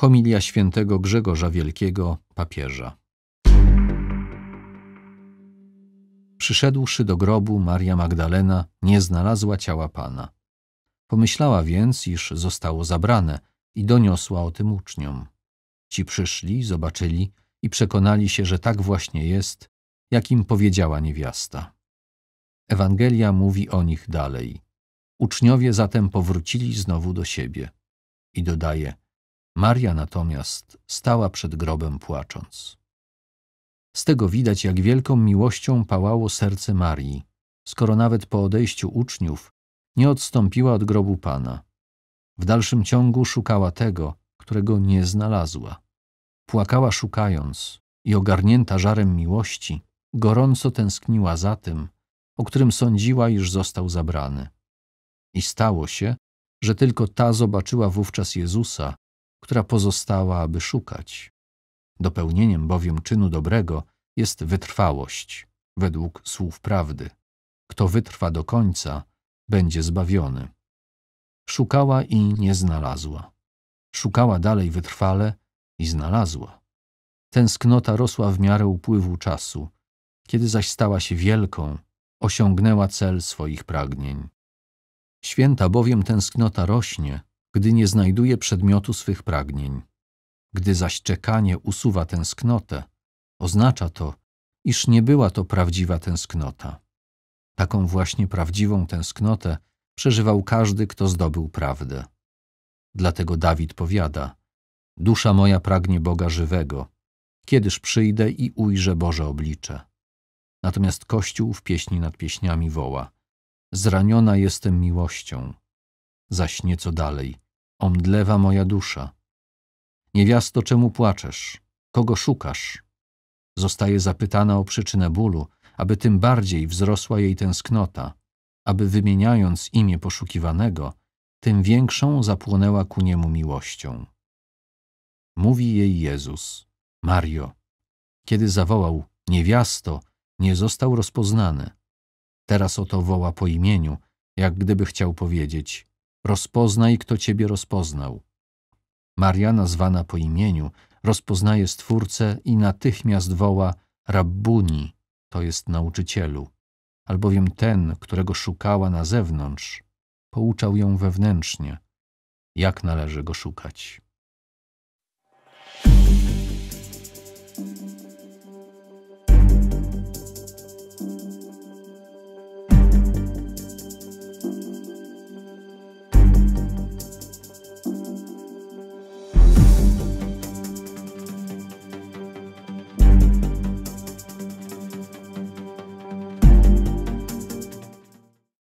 Homilia świętego Grzegorza Wielkiego, papieża. Przyszedłszy do grobu, Maria Magdalena nie znalazła ciała Pana. Pomyślała więc, iż zostało zabrane i doniosła o tym uczniom. Ci przyszli, zobaczyli i przekonali się, że tak właśnie jest, jak im powiedziała niewiasta. Ewangelia mówi o nich dalej. Uczniowie zatem powrócili znowu do siebie. I dodaje – Maria natomiast stała przed grobem płacząc. Z tego widać, jak wielką miłością pałało serce Marii, skoro nawet po odejściu uczniów nie odstąpiła od grobu Pana. W dalszym ciągu szukała tego, którego nie znalazła. Płakała szukając i ogarnięta żarem miłości, gorąco tęskniła za tym, o którym sądziła, iż został zabrany. I stało się, że tylko ta zobaczyła wówczas Jezusa, która pozostała, aby szukać. Dopełnieniem bowiem czynu dobrego jest wytrwałość, według słów prawdy. Kto wytrwa do końca, będzie zbawiony. Szukała i nie znalazła. Szukała dalej wytrwale i znalazła. Tęsknota rosła w miarę upływu czasu. Kiedy zaś stała się wielką, osiągnęła cel swoich pragnień. Święta bowiem tęsknota rośnie, gdy nie znajduje przedmiotu swych pragnień. Gdy zaś czekanie usuwa tęsknotę, oznacza to, iż nie była to prawdziwa tęsknota. Taką właśnie prawdziwą tęsknotę przeżywał każdy, kto zdobył prawdę. Dlatego Dawid powiada: Dusza moja pragnie Boga żywego, kiedyż przyjdę i ujrzę Boże oblicze. Natomiast Kościół w pieśni nad pieśniami woła: Zraniona jestem miłością. Zaś nieco dalej: omdlewa moja dusza. Niewiasto, czemu płaczesz? Kogo szukasz? Zostaje zapytana o przyczynę bólu, aby tym bardziej wzrosła jej tęsknota, aby wymieniając imię poszukiwanego, tym większą zapłonęła ku niemu miłością. Mówi jej Jezus, Mario, kiedy zawołał niewiasto, nie został rozpoznany. Teraz oto woła po imieniu, jak gdyby chciał powiedzieć Rozpoznaj, kto Ciebie rozpoznał. Maria, nazwana po imieniu, rozpoznaje Stwórcę i natychmiast woła Rabbuni, to jest nauczycielu, albowiem ten, którego szukała na zewnątrz, pouczał ją wewnętrznie, jak należy go szukać.